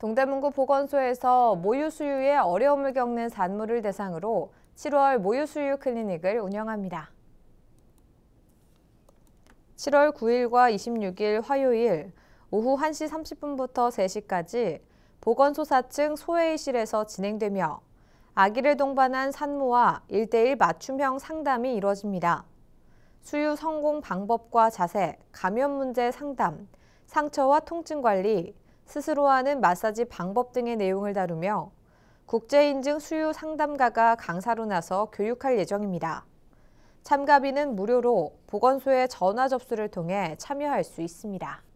동대문구 보건소에서 모유 수유에 어려움을 겪는 산모를 대상으로 7월 모유 수유 클리닉을 운영합니다. 7월 9일과 26일 화요일 오후 1시 30분부터 3시까지 보건소 4층 소회의실에서 진행되며 아기를 동반한 산모와 1대1 맞춤형 상담이 이뤄집니다. 수유 성공 방법과 자세, 감염 문제 상담, 상처와 통증 관리, 스스로 하는 마사지 방법 등의 내용을 다루며 국제인증 수요 상담가가 강사로 나서 교육할 예정입니다. 참가비는 무료로 보건소에 전화 접수를 통해 참여할 수 있습니다.